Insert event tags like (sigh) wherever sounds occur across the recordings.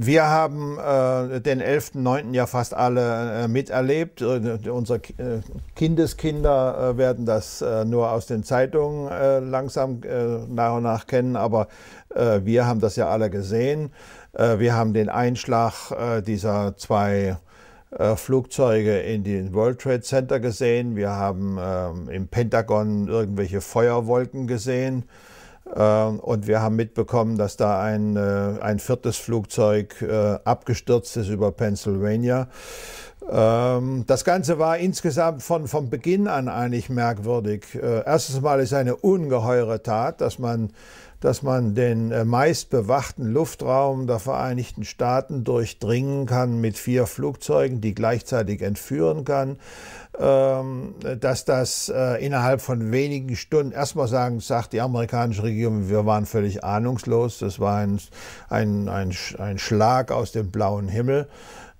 Wir haben äh, den 11.9. ja fast alle äh, miterlebt. Äh, unsere äh, Kindeskinder äh, werden das nur aus den Zeitungen langsam nach und nach kennen, aber wir haben das ja alle gesehen. wir haben den Einschlag dieser zwei Flugzeuge in den World Trade Center gesehen. Wir haben ähm, im Pentagon irgendwelche Feuerwolken gesehen. Ähm, und wir haben mitbekommen, dass da ein, äh, ein viertes Flugzeug äh, abgestürzt ist über Pennsylvania. Ähm, das Ganze war insgesamt von, von Beginn an eigentlich merkwürdig. Äh, erstens mal ist eine ungeheure Tat, dass man, dass man den äh, meist bewachten Luftraum der Vereinigten Staaten durchdringen kann mit vier Flugzeugen, die gleichzeitig entführen kann. Ähm, dass das äh, innerhalb von wenigen Stunden, erstmal sagen, sagt die amerikanische Regierung, wir waren völlig ahnungslos. Das war ein, ein, ein, ein Schlag aus dem blauen Himmel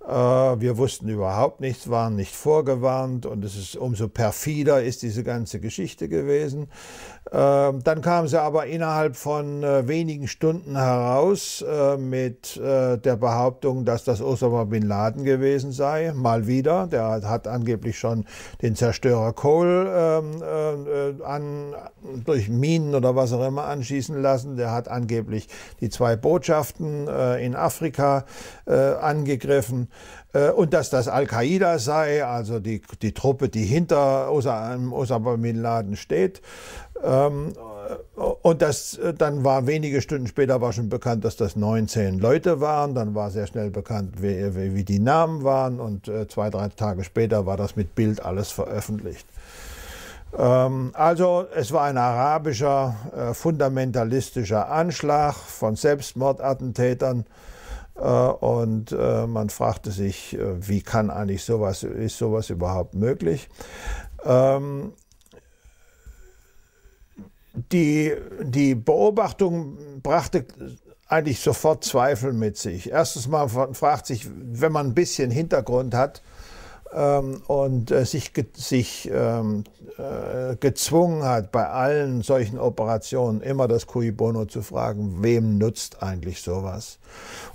äh, wir wussten überhaupt nichts, waren nicht vorgewarnt und es ist umso perfider ist diese ganze Geschichte gewesen. Ähm, dann kam sie aber innerhalb von äh, wenigen Stunden heraus äh, mit der Behauptung, dass das Osama bin Laden gewesen sei. Mal wieder. Der hat angeblich schon den Zerstörer Cole ähm, an, durch Minen oder was auch immer anschießen lassen. Der hat angeblich die zwei Botschaften in Afrika angegriffen. Äh, und dass das Al-Qaida sei, also die, die Truppe, die hinter Osama Bin Laden steht. Ähm, äh, und das, äh, dann war wenige Stunden später war schon bekannt, dass das 19 Leute waren. Dann war sehr schnell bekannt, wie, wie, wie die Namen waren. Und zwei, drei Tage später war das mit Bild alles veröffentlicht. Ähm, also es war ein arabischer, fundamentalistischer Anschlag von Selbstmordattentätern äh, und äh, man fragte sich, äh, wie kann eigentlich sowas, ist sowas überhaupt möglich? Ähm, die, die Beobachtung brachte eigentlich sofort Zweifel mit sich. Erstens mal fragt sich, wenn man ein bisschen Hintergrund hat, ähm, und äh, sich, ge sich ähm, äh, gezwungen hat, bei allen solchen Operationen immer das Cui Bono zu fragen, wem nutzt eigentlich sowas?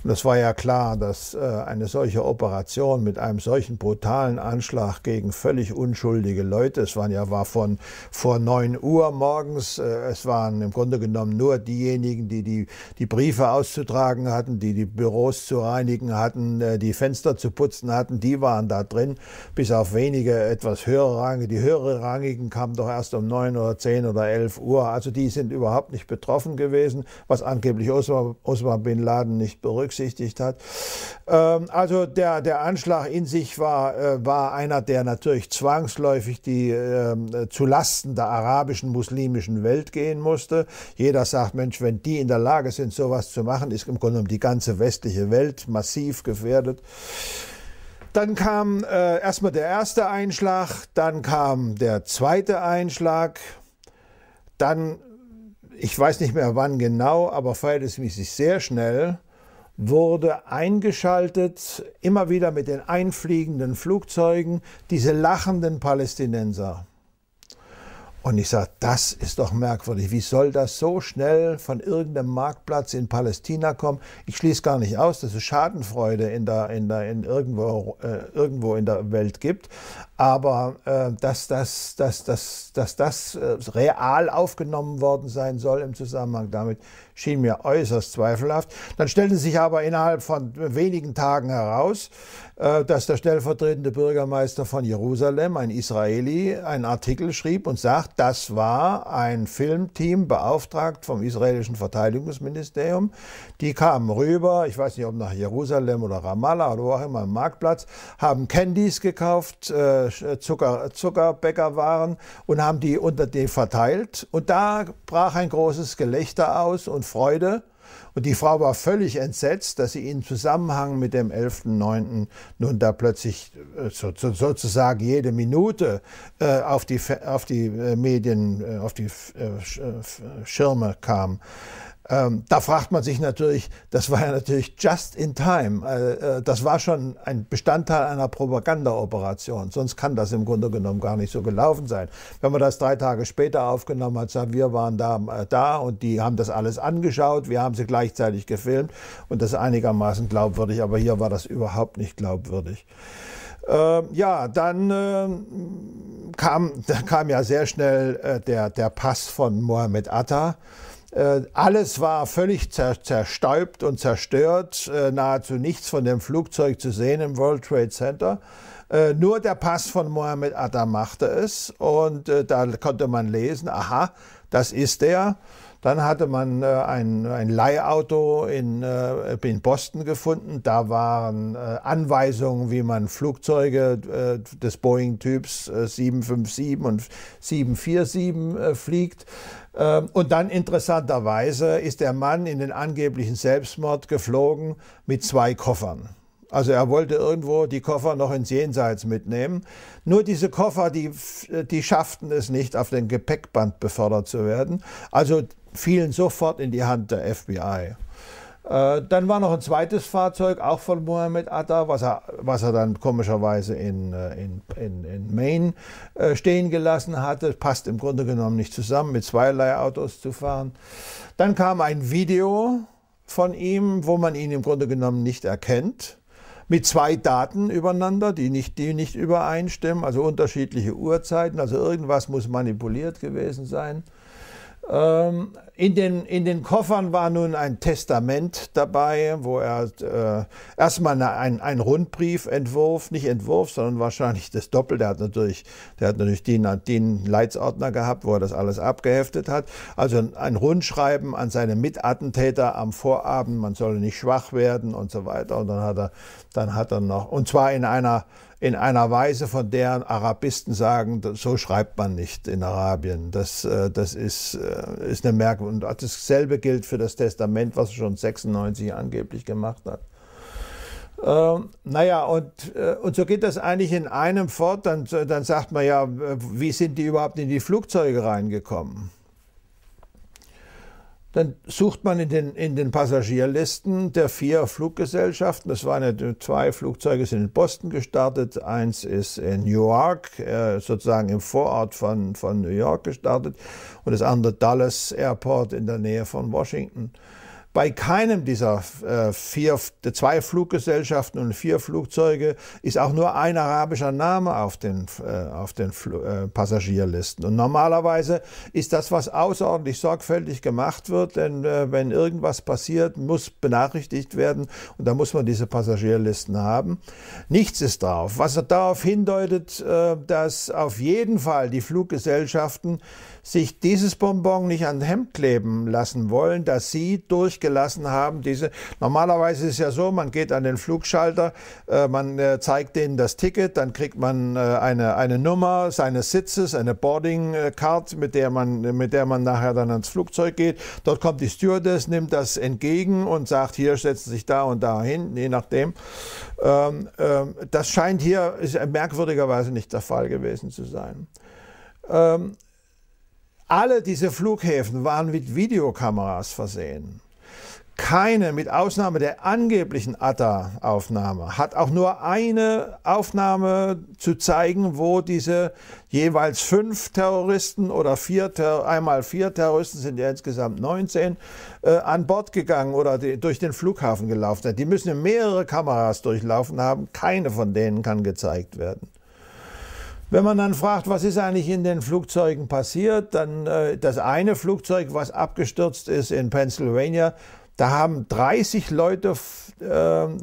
Und es war ja klar, dass äh, eine solche Operation mit einem solchen brutalen Anschlag gegen völlig unschuldige Leute, es waren ja war von vor 9 Uhr morgens, äh, es waren im Grunde genommen nur diejenigen, die die, die Briefe auszutragen hatten, die die Büros zu reinigen hatten, äh, die Fenster zu putzen hatten, die waren da drin bis auf wenige etwas höhere Rangige. Die höheren Rangigen kamen doch erst um 9 oder 10 oder 11 Uhr. Also die sind überhaupt nicht betroffen gewesen, was angeblich Osman, Osama bin Laden nicht berücksichtigt hat. Ähm, also der, der Anschlag in sich war, äh, war einer, der natürlich zwangsläufig die äh, zu Lasten der arabischen muslimischen Welt gehen musste. Jeder sagt, Mensch, wenn die in der Lage sind, sowas zu machen, ist im Grunde genommen die ganze westliche Welt massiv gefährdet. Dann kam äh, erstmal der erste Einschlag, dann kam der zweite Einschlag, dann, ich weiß nicht mehr wann genau, aber es verhältnismäßig sehr schnell, wurde eingeschaltet, immer wieder mit den einfliegenden Flugzeugen, diese lachenden Palästinenser. Und ich sage, das ist doch merkwürdig. Wie soll das so schnell von irgendeinem Marktplatz in Palästina kommen? Ich schließe gar nicht aus, dass es Schadenfreude in der, in der, in irgendwo, äh, irgendwo in der Welt gibt. Aber äh, dass, dass, dass, dass, dass das äh, real aufgenommen worden sein soll im Zusammenhang damit, schien mir äußerst zweifelhaft. Dann stellte sich aber innerhalb von wenigen Tagen heraus, äh, dass der stellvertretende Bürgermeister von Jerusalem, ein Israeli, einen Artikel schrieb und sagt, das war ein Filmteam beauftragt vom israelischen Verteidigungsministerium. Die kamen rüber, ich weiß nicht, ob nach Jerusalem oder Ramallah oder wo auch immer, am Marktplatz, haben Candies gekauft, äh, äh, Zucker, Zuckerbäckerwaren und haben die unter die verteilt. Und da brach ein großes Gelächter aus und Freude. Und die Frau war völlig entsetzt, dass sie in Zusammenhang mit dem 11.9. nun da plötzlich äh, sozusagen jede Minute äh, auf die, auf die äh, Medien, auf die Schirme kam. Ähm, da fragt man sich natürlich, das war ja natürlich just in time. Äh, äh, das war schon ein Bestandteil einer Propaganda-Operation. Sonst kann das im Grunde genommen gar nicht so gelaufen sein. Wenn man das drei Tage später aufgenommen hat, sagt, wir waren da, äh, da und die haben das alles angeschaut, wir haben sie gleichzeitig gefilmt und das ist einigermaßen glaubwürdig, aber hier war das überhaupt nicht glaubwürdig. Ähm, ja, dann ähm, kam, (laughs) da kam ja sehr schnell äh, der, der Pass von Mohammed Atta. Äh, alles war völlig zerstäubt und zerstört, äh, nahezu nichts von dem Flugzeug zu sehen im World Trade Center. Äh, nur der Pass von Mohammed Atta machte es und da konnte man lesen, aha, das ist der. Dann hatte man äh, ein, ein Leihauto in, äh, in Boston gefunden. Da waren äh, Anweisungen, wie man Flugzeuge äh, des Boeing-Typs 757 äh, und 747 äh, fliegt. Ähm, und dann interessanterweise ist der Mann in den angeblichen Selbstmord geflogen mit zwei Koffern. Also er wollte irgendwo die Koffer noch ins Jenseits mitnehmen. Nur diese Koffer, die, die schafften es nicht, auf den Gepäckband befördert zu werden. Also fielen sofort in die Hand der FBI. Äh, dann war noch ein zweites Fahrzeug, auch von Mohammed Atta, was er, was er dann komischerweise in, äh, in, in, in Maine äh, stehen gelassen hatte. Passt im Grunde genommen nicht zusammen, mit zweierlei Autos zu fahren. Dann kam ein Video von ihm, wo man ihn im Grunde genommen nicht erkennt mit zwei Daten übereinander, die nicht, die nicht übereinstimmen, also unterschiedliche Uhrzeiten, also irgendwas muss manipuliert gewesen sein. Ähm, in, den, in den Koffern war nun ein Testament dabei, wo er äh, erstmal einen ein Rundbriefentwurf, nicht Entwurf, sondern wahrscheinlich das Doppel, der hat natürlich, der hat natürlich den, den Leitsordner gehabt, wo er das alles abgeheftet hat. Also ein Rundschreiben an seine Mitattentäter am Vorabend, man solle nicht schwach werden und so weiter. Und dann hat er, dann hat er noch, und zwar in einer, in einer Weise, von der Arabisten sagen, so schreibt man nicht in Arabien. Das, äh, das ist, äh, ist eine Merkmal. Und dasselbe gilt für das Testament, was er schon 96 angeblich gemacht hat. Ähm, naja, und, äh, und so geht das eigentlich in einem fort. Dann, dann sagt man ja, wie sind die überhaupt in die Flugzeuge reingekommen? Dann sucht man in den, in den Passagierlisten der vier Fluggesellschaften. Das waren zwei Flugzeuge sind in Boston gestartet, eins ist in Newark, äh, sozusagen im Vorort von, von New York gestartet und das andere Dallas Airport in der Nähe von Washington. Bei keinem dieser äh, vier, zwei Fluggesellschaften und vier Flugzeuge ist auch nur ein arabischer Name auf den, äh, auf den äh, Passagierlisten. Und normalerweise ist das, was außerordentlich sorgfältig gemacht wird, denn wenn irgendwas passiert, muss benachrichtigt werden und da muss man diese Passagierlisten haben. Nichts ist drauf, was darauf hindeutet, dass auf jeden Fall die Fluggesellschaften sich dieses Bonbon nicht an Hemd kleben lassen wollen, dass sie durch gelassen haben. Diese, normalerweise ist es ja so, man geht an den Flugschalter, äh, man äh, zeigt denen das Ticket, dann kriegt man äh, eine, eine Nummer seines Sitzes, eine Boarding Card, mit der, man, mit der man nachher dann ans Flugzeug geht. Dort kommt die Stewardess, nimmt das entgegen und sagt, hier setzen sich da und da hin, je nachdem. Ähm, ähm, das scheint hier ist merkwürdigerweise nicht der Fall gewesen zu sein. Ähm, alle diese Flughäfen waren mit Videokameras versehen. Keine, mit Ausnahme der angeblichen ATA-Aufnahme, hat auch nur eine Aufnahme zu zeigen, wo diese jeweils fünf Terroristen oder vier, einmal vier Terroristen sind ja insgesamt 19, äh, an Bord gegangen oder die, durch den Flughafen gelaufen sind. Die müssen mehrere Kameras durchlaufen haben. Keine von denen kann gezeigt werden. Wenn man dann fragt, was ist eigentlich in den Flugzeugen passiert, dann äh, das eine Flugzeug, was abgestürzt ist in Pennsylvania, da haben 30 Leute äh,